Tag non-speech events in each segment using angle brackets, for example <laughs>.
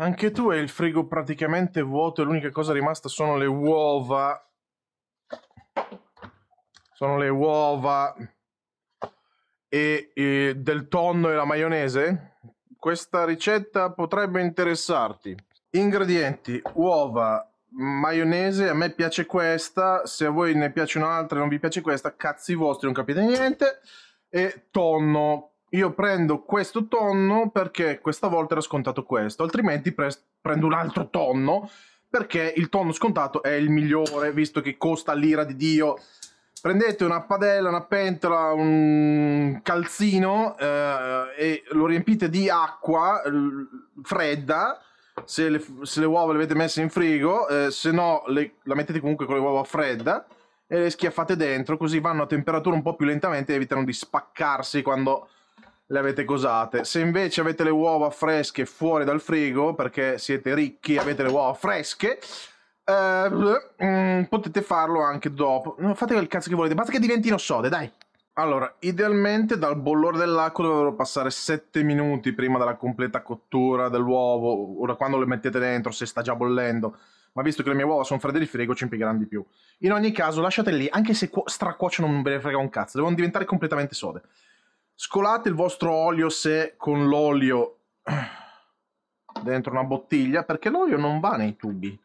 Anche tu hai il frigo praticamente vuoto e l'unica cosa rimasta sono le uova. Sono le uova e, e del tonno e la maionese. Questa ricetta potrebbe interessarti. Ingredienti: uova, maionese, a me piace questa, se a voi ne piace un'altra e non vi piace questa, cazzi vostri, non capite niente. E tonno, io prendo questo tonno perché questa volta era scontato questo, altrimenti pre prendo un altro tonno perché il tonno scontato è il migliore, visto che costa l'ira di Dio. Prendete una padella, una pentola, un calzino eh, e lo riempite di acqua fredda, se le, se le, uova le avete messe in frigo, eh, se no le, la mettete comunque con le uova fredda e le schiaffate dentro, così vanno a temperatura un po' più lentamente e evitano di spaccarsi quando le avete cosate. Se invece avete le uova fresche fuori dal frigo, perché siete ricchi e avete le uova fresche, eh, mm, potete farlo anche dopo. Fate quel cazzo che volete, basta che diventino sode, dai. Allora, idealmente dal bollore dell'acqua dovrebbero passare 7 minuti prima della completa cottura dell'uovo, ora quando le mettete dentro, se sta già bollendo. Ma visto che le mie uova sono fredde di frigo, ci impiegheranno di più. In ogni caso, lasciate lì, anche se stracuociono non ve ne frega un cazzo, devono diventare completamente sode. Scolate il vostro olio se con l'olio <clears throat> dentro una bottiglia, perché l'olio non va nei tubi.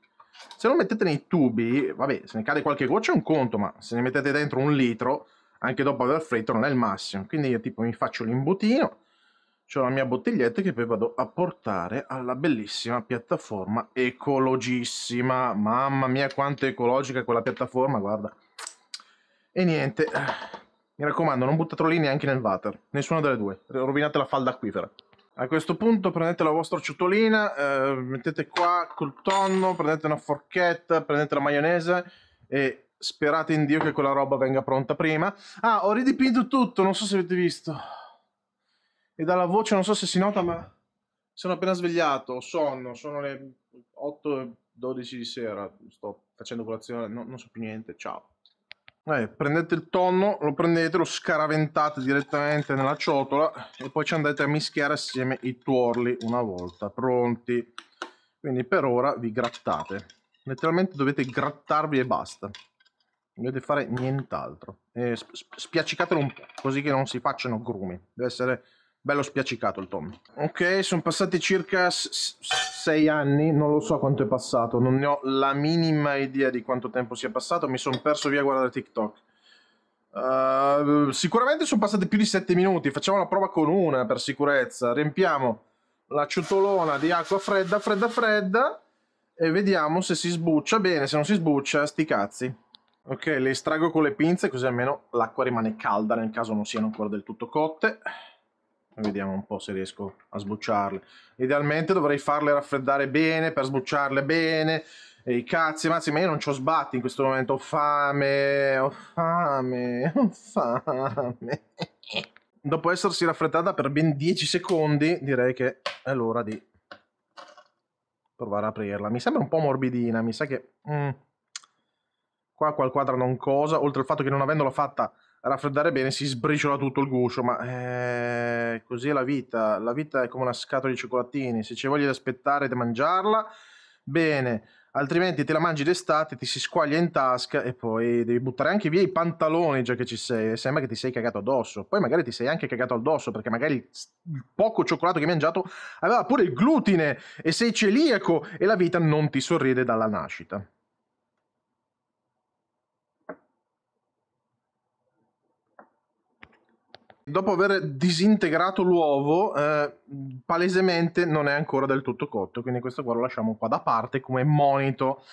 Se lo mettete nei tubi, vabbè, se ne cade qualche goccia è un conto, ma se ne mettete dentro un litro, anche dopo aver fritto non è il massimo. Quindi io tipo mi faccio l'imbutino, ho la mia bottiglietta che poi vado a portare alla bellissima piattaforma ecologissima. Mamma mia quanto è ecologica quella piattaforma, guarda. E niente, mi raccomando, non buttatelo lì neanche nel water, nessuna delle due, rovinate la falda acquifera. A questo punto prendete la vostra ciotolina, eh, mettete qua col tonno, prendete una forchetta, prendete la maionese e sperate in Dio che quella roba venga pronta prima. Ah, ho ridipinto tutto, non so se avete visto. E dalla voce non so se si nota, ma sono appena svegliato, ho sonno, sono le 8.12 di sera, sto facendo colazione, no, non so più niente, ciao. Eh, prendete il tonno, lo prendete, lo scaraventate direttamente nella ciotola e poi ci andate a mischiare assieme i tuorli una volta pronti. Quindi per ora vi grattate. Letteralmente dovete grattarvi e basta. Non dovete fare nient'altro. spiaccicatelo un po', così che non si facciano grumi. Deve essere bello spiaccicato il tonno. Ok, sono passati circa sei anni, non lo so quanto è passato, non ne ho la minima idea di quanto tempo sia passato, mi sono perso via a guardare TikTok. Uh, sicuramente sono passati più di 7 minuti, facciamo la prova con una per sicurezza, riempiamo la ciotolona di acqua fredda, fredda, fredda e vediamo se si sbuccia bene, se non si sbuccia, sti cazzi. Ok, le estraggo con le pinze così almeno l'acqua rimane calda nel caso non siano ancora del tutto cotte vediamo un po' se riesco a sbucciarle idealmente dovrei farle raffreddare bene per sbucciarle bene e i cazzi mazzi ma io non ci ho sbatti in questo momento ho fame ho fame <laughs> ho fame dopo essersi raffreddata per ben 10 secondi direi che è l'ora di provare a aprirla mi sembra un po' morbidina mi sa che mm, qua qual quadra non cosa oltre al fatto che non avendola fatta raffreddare bene si sbriciola tutto il guscio, ma eh, così è la vita. La vita è come una scatola di cioccolatini, se ci voglia aspettare di mangiarla, bene, altrimenti te la mangi d'estate, ti si squaglia in tasca e poi devi buttare anche via i pantaloni già che ci sei, sembra che ti sei cagato addosso. Poi magari ti sei anche cagato addosso perché magari il poco cioccolato che hai mangiato aveva pure il glutine e sei celiaco e la vita non ti sorride dalla nascita. dopo aver disintegrato l'uovo, eh, palesemente non è ancora del tutto cotto, quindi questo qua lo lasciamo qua da parte come monito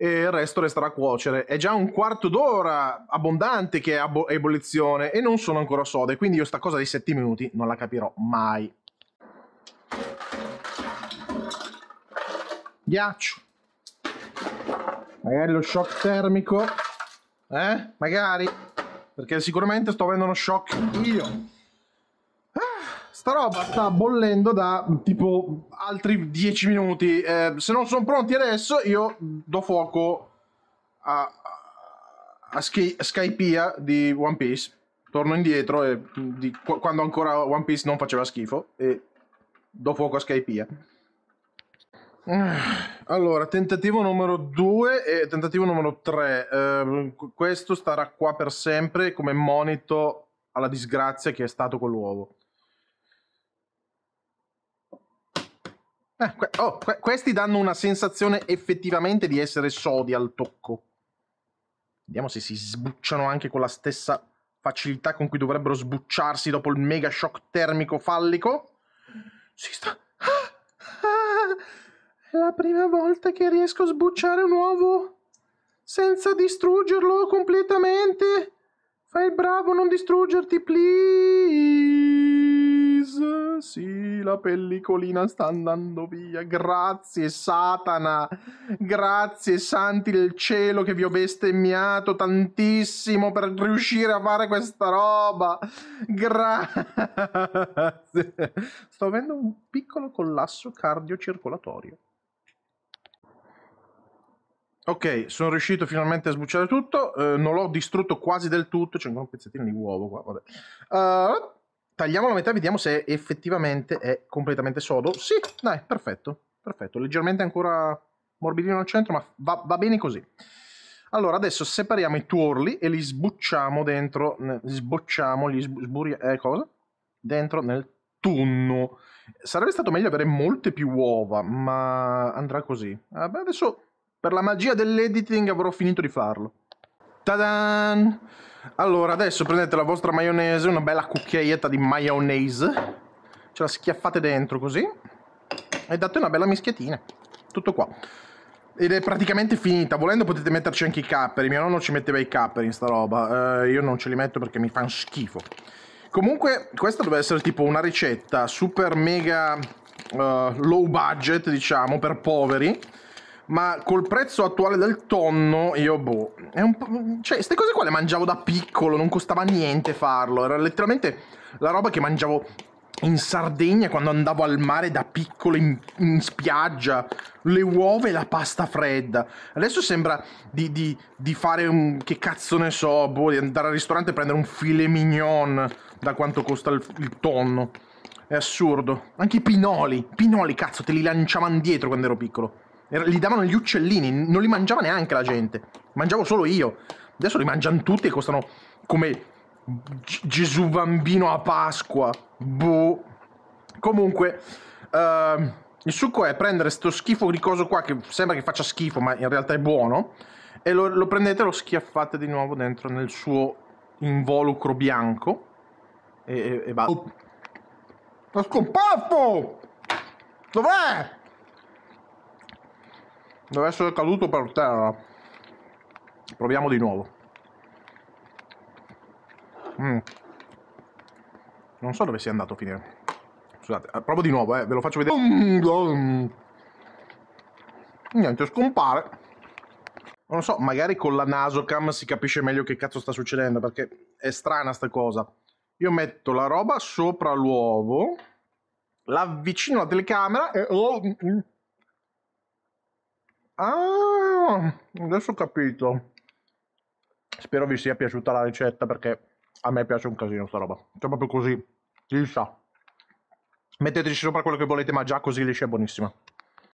e il resto resterà a cuocere. È già un quarto d'ora abbondante che è ab- ebollizione e non sono ancora sode, quindi io sta cosa dei 7 minuti non la capirò mai. Ghiaccio. Magari lo shock termico. Eh? Magari. Perché sicuramente sto avendo uno shock io. Ah, sta roba sta bollendo da tipo altri 10 minuti. Eh, se non sono pronti adesso, io do fuoco a, a Sky, Skypia di One Piece. Torno indietro e, di, quando ancora One Piece non faceva schifo e do fuoco a Skypea. Ah. Allora, tentativo numero 2 e tentativo numero 3. Eh, questo starà qua per sempre come monito alla disgrazia che è stato quell'uovo. Eh, oh, questi danno una sensazione effettivamente di essere sodi al tocco. Vediamo se si sbucciano anche con la stessa facilità con cui dovrebbero sbucciarsi dopo il mega shock termico fallico. Si sta è la prima volta che riesco a sbucciare un uovo senza distruggerlo completamente. Fai bravo, a non distruggerti, please. Sì, la pellicolina sta andando via. Grazie, Satana. Grazie, santi del cielo, che vi ho bestemmiato tantissimo per riuscire a fare questa roba. Grazie. Sto avendo un piccolo collasso cardiocircolatorio. Ok, sono riuscito finalmente a sbucciare tutto, eh, non l'ho distrutto quasi del tutto, c'è ancora un pezzettino di uovo qua, vabbè. Uh, tagliamo la metà e vediamo se effettivamente è completamente sodo. Sì, dai, perfetto, perfetto, leggermente ancora morbidino al centro, ma va, va bene così. Allora, adesso separiamo i tuorli e li sbucciamo dentro, ne, sbocciamo, li sbur- eh, cosa? Dentro nel tunno. Sarebbe stato meglio avere molte più uova, ma andrà così. Vabbè, eh, adesso per la magia dell'editing avrò finito di farlo. Tadan! Allora, adesso prendete la vostra maionese, una bella cucchiaietta di maionese. Ce la schiaffate dentro così. E date una bella mischiatina. Tutto qua. Ed è praticamente finita. Volendo potete metterci anche i capperi. Mio nonno ci metteva i capperi in sta roba. Eh, io non ce li metto perché mi fanno schifo. Comunque, questa deve essere tipo una ricetta super mega uh, low budget, diciamo, per poveri ma col prezzo attuale del tonno io boh, è un po', cioè queste cose qua le mangiavo da piccolo, non costava niente farlo, era letteralmente la roba che mangiavo in Sardegna quando andavo al mare da piccolo in, in spiaggia, le uova e la pasta fredda. Adesso sembra di, di, di fare un, che cazzo ne so, boh, di andare al ristorante e prendere un filet mignon da quanto costa il, il tonno. È assurdo. Anche i pinoli. Pinoli, cazzo, te li lanciavano dietro quando ero piccolo. Gli davano gli uccellini, non li mangiava neanche la gente. Mangiavo solo io. Adesso li mangiano tutti e costano come Gesù bambino a Pasqua. Boh. Comunque, uh, il succo è prendere sto schifo ricoso qua che sembra che faccia schifo, ma in realtà è buono. E lo, lo prendete e lo schiaffate di nuovo dentro nel suo involucro bianco. E, e, e basta. Oh. Lo scompaffo! Dov'è? Deve essere caduto per terra. Proviamo di nuovo. Mm. Non so dove sia andato a finire. Scusate, eh, provo di nuovo, eh, ve lo faccio vedere. Mm, mm. Niente, scompare. Non so, magari con la nasocam si capisce meglio che cazzo sta succedendo, perché è strana sta cosa. Io metto la roba sopra l'uovo, l'avvicino alla telecamera e... Oh, mm, Ah, adesso ho capito. Spero vi sia piaciuta la ricetta perché a me piace un casino sta roba. Cioè proprio così, Chissà. Metteteci sopra quello che volete, ma già così liscia è buonissima.